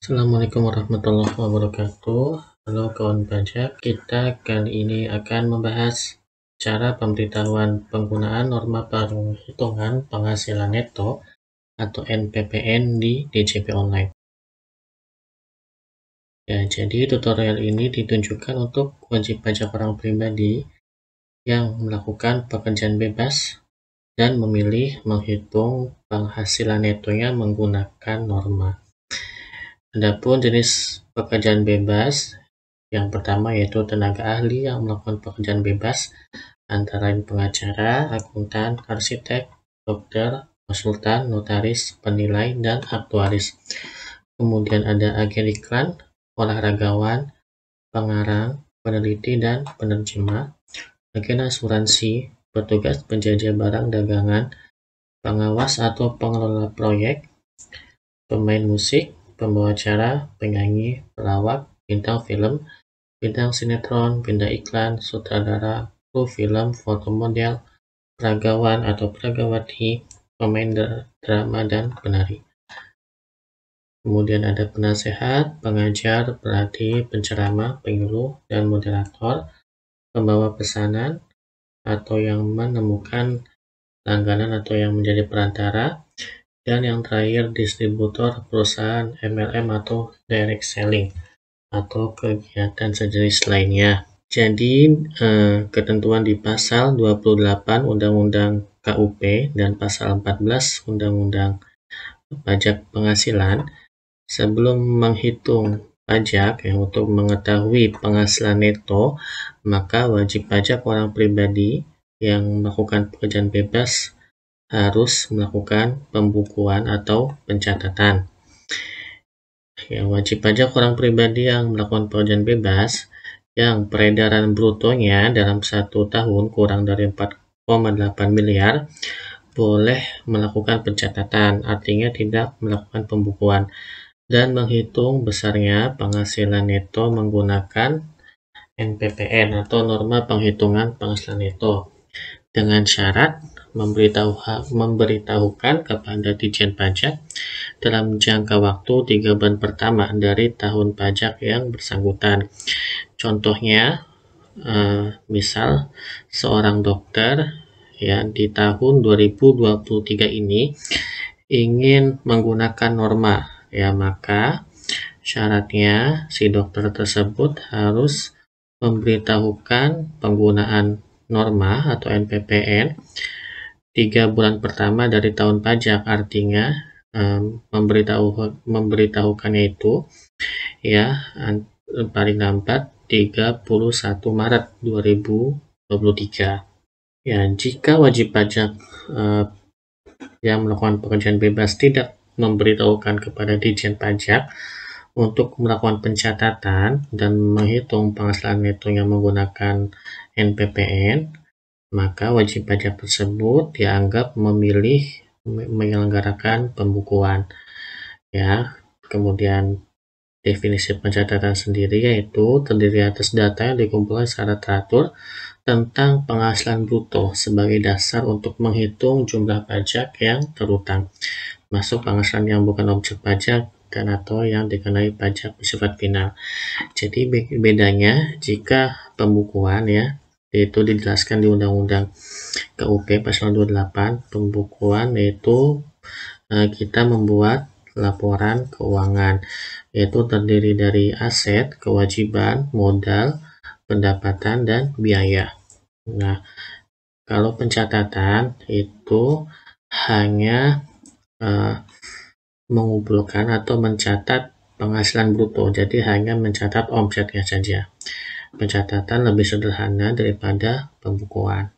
Assalamualaikum warahmatullahi wabarakatuh Halo kawan pajak Kita kali ini akan membahas cara pemberitahuan penggunaan norma perhitungan penghasilan neto atau NPPN di DJP Online Ya, jadi tutorial ini ditunjukkan untuk wajib pajak orang pribadi yang melakukan pekerjaan bebas dan memilih menghitung penghasilan netonya menggunakan norma. Adapun jenis pekerjaan bebas, yang pertama yaitu tenaga ahli yang melakukan pekerjaan bebas antara lain pengacara, akuntan, arsitek, dokter, konsultan, notaris, penilai, dan aktuaris. Kemudian ada agen iklan, olahragawan, pengarang, peneliti, dan penerjemah, agen asuransi, petugas penjajah barang dagangan, pengawas atau pengelola proyek, pemain musik, pembawa acara, penyanyi, pelawak, bintang film, bintang sinetron, bintang iklan, sutradara, kru film, foto model, peragawan atau peragawati, pemain drama, dan penari. Kemudian ada penasehat, pengajar, pelatih, penceramah, penyuluh, dan moderator, pembawa pesanan, atau yang menemukan langganan atau yang menjadi perantara, dan yang terakhir distributor perusahaan MLM atau direct selling atau kegiatan sejenis lainnya. Jadi eh, ketentuan di pasal 28 Undang-Undang KUP dan pasal 14 Undang-Undang Pajak Penghasilan sebelum menghitung pajak ya, untuk mengetahui penghasilan neto maka wajib pajak orang pribadi yang melakukan pekerjaan bebas harus melakukan pembukuan atau pencatatan. Ya, wajib pajak orang pribadi yang melakukan pengujian bebas yang peredaran brutonya dalam satu tahun kurang dari 4,8 miliar boleh melakukan pencatatan, artinya tidak melakukan pembukuan dan menghitung besarnya penghasilan neto menggunakan NPPN atau norma penghitungan penghasilan neto dengan syarat memberitahu, memberitahukan kepada Dijen Pajak dalam jangka waktu tiga bulan pertama dari tahun pajak yang bersangkutan. Contohnya, eh, misal seorang dokter ya di tahun 2023 ini ingin menggunakan norma ya maka syaratnya si dokter tersebut harus memberitahukan penggunaan norma atau NPPN tiga bulan pertama dari tahun pajak artinya um, memberitahu memberitahukannya itu ya paling lambat 31 Maret 2023 ya jika wajib pajak uh, yang melakukan pekerjaan bebas tidak memberitahukan kepada Dijen Pajak untuk melakukan pencatatan dan menghitung penghasilan netonya menggunakan NPPN maka wajib pajak tersebut dianggap memilih menyelenggarakan pembukuan ya kemudian definisi pencatatan sendiri yaitu terdiri atas data yang dikumpulkan secara teratur tentang penghasilan bruto sebagai dasar untuk menghitung jumlah pajak yang terutang masuk penghasilan yang bukan objek pajak dan atau yang dikenai pajak bersifat final jadi bedanya jika pembukuan ya yaitu dijelaskan di Undang-Undang KUP Pasal 28 pembukuan yaitu eh, kita membuat laporan keuangan yaitu terdiri dari aset, kewajiban, modal, pendapatan dan biaya. Nah, kalau pencatatan itu hanya eh, mengumpulkan atau mencatat penghasilan bruto, jadi hanya mencatat omsetnya saja pencatatan lebih sederhana daripada pembukuan.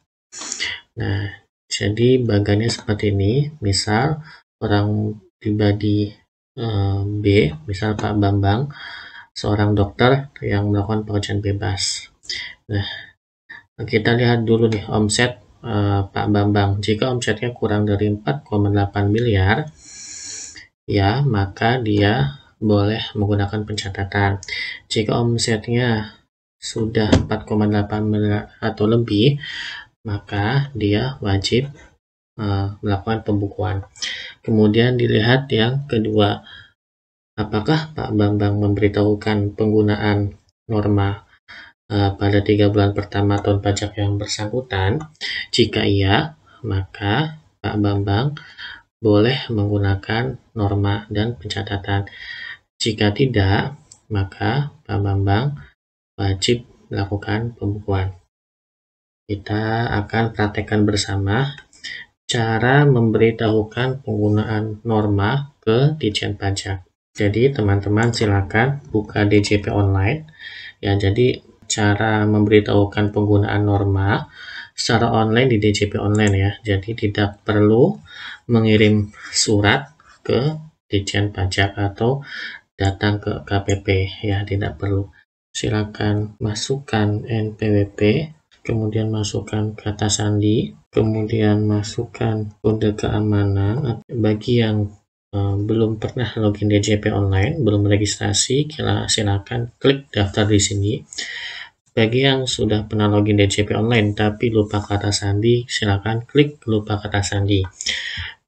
Nah, jadi bagannya seperti ini. Misal orang pribadi e, eh, B, misal Pak Bambang, seorang dokter yang melakukan pekerjaan bebas. Nah, kita lihat dulu nih omset e, Pak Bambang. Jika omsetnya kurang dari 4,8 miliar, ya maka dia boleh menggunakan pencatatan. Jika omsetnya sudah 4,8 miliar atau lebih, maka dia wajib uh, melakukan pembukuan. Kemudian dilihat yang kedua, apakah Pak Bambang memberitahukan penggunaan norma uh, pada tiga bulan pertama tahun pajak yang bersangkutan? Jika iya, maka Pak Bambang boleh menggunakan norma dan pencatatan. Jika tidak, maka Pak Bambang wajib melakukan pembukuan. Kita akan praktekkan bersama cara memberitahukan penggunaan norma ke Dijen Pajak. Jadi teman-teman silakan buka DJP online. Ya, jadi cara memberitahukan penggunaan norma secara online di DJP online ya. Jadi tidak perlu mengirim surat ke Dijen Pajak atau datang ke KPP ya, tidak perlu silakan masukkan NPWP, kemudian masukkan kata sandi, kemudian masukkan kode keamanan bagi yang eh, belum pernah login DJP online, belum registrasi, silakan klik daftar di sini. Bagi yang sudah pernah login DJP online tapi lupa kata sandi, silakan klik lupa kata sandi.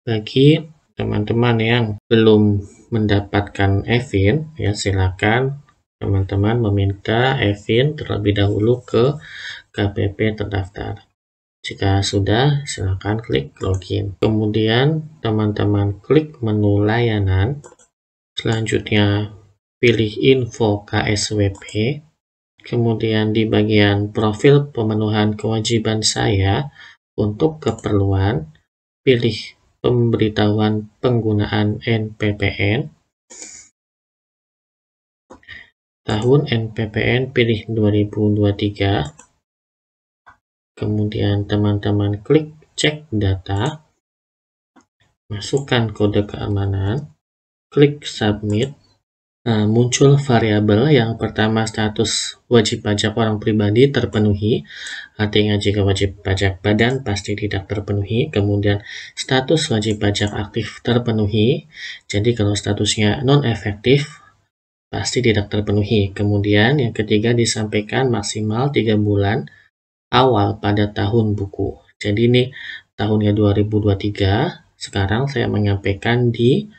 Bagi teman-teman yang belum mendapatkan EVIN, ya silakan teman-teman meminta EVIN terlebih dahulu ke KPP terdaftar. Jika sudah, silakan klik login. Kemudian, teman-teman klik menu layanan. Selanjutnya, pilih info KSWP. Kemudian di bagian profil pemenuhan kewajiban saya untuk keperluan, pilih pemberitahuan penggunaan NPPN tahun NPPN pilih 2023 kemudian teman-teman klik cek data masukkan kode keamanan klik submit nah, muncul variabel yang pertama status wajib pajak orang pribadi terpenuhi artinya jika wajib pajak badan pasti tidak terpenuhi kemudian status wajib pajak aktif terpenuhi jadi kalau statusnya non efektif pasti tidak terpenuhi. Kemudian yang ketiga disampaikan maksimal 3 bulan awal pada tahun buku. Jadi ini tahunnya 2023, sekarang saya menyampaikan di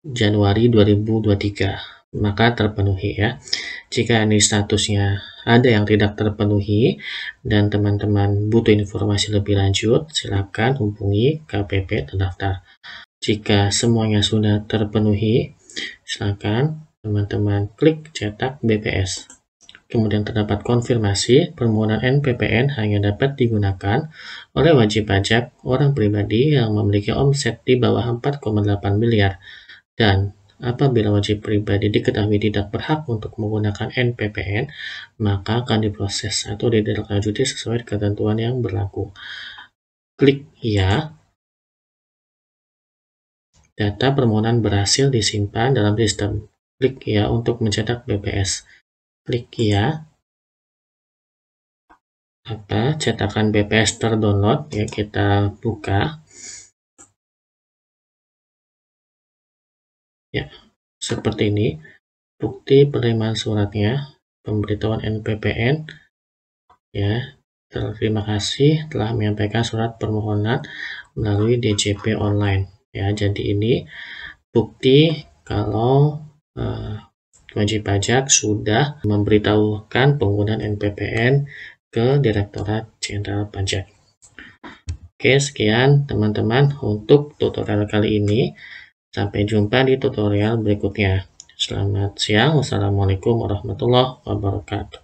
Januari 2023, maka terpenuhi ya. Jika ini statusnya ada yang tidak terpenuhi dan teman-teman butuh informasi lebih lanjut, silakan hubungi KPP terdaftar. Jika semuanya sudah terpenuhi, silakan teman-teman klik cetak BPS. Kemudian terdapat konfirmasi permohonan NPPN hanya dapat digunakan oleh wajib pajak orang pribadi yang memiliki omset di bawah 4,8 miliar dan apabila wajib pribadi diketahui tidak berhak untuk menggunakan NPPN, maka akan diproses atau ditindaklanjuti sesuai ketentuan yang berlaku. Klik ya. Data permohonan berhasil disimpan dalam sistem klik ya untuk mencetak BPS klik ya apa cetakan BPS terdownload ya kita buka ya seperti ini bukti penerimaan suratnya pemberitahuan NPPN ya terima kasih telah menyampaikan surat permohonan melalui DJP online ya jadi ini bukti kalau Eh, wajib pajak sudah memberitahukan penggunaan NPPN ke Direktorat Jenderal Pajak. Oke, sekian teman-teman untuk tutorial kali ini. Sampai jumpa di tutorial berikutnya. Selamat siang. Wassalamualaikum warahmatullahi wabarakatuh.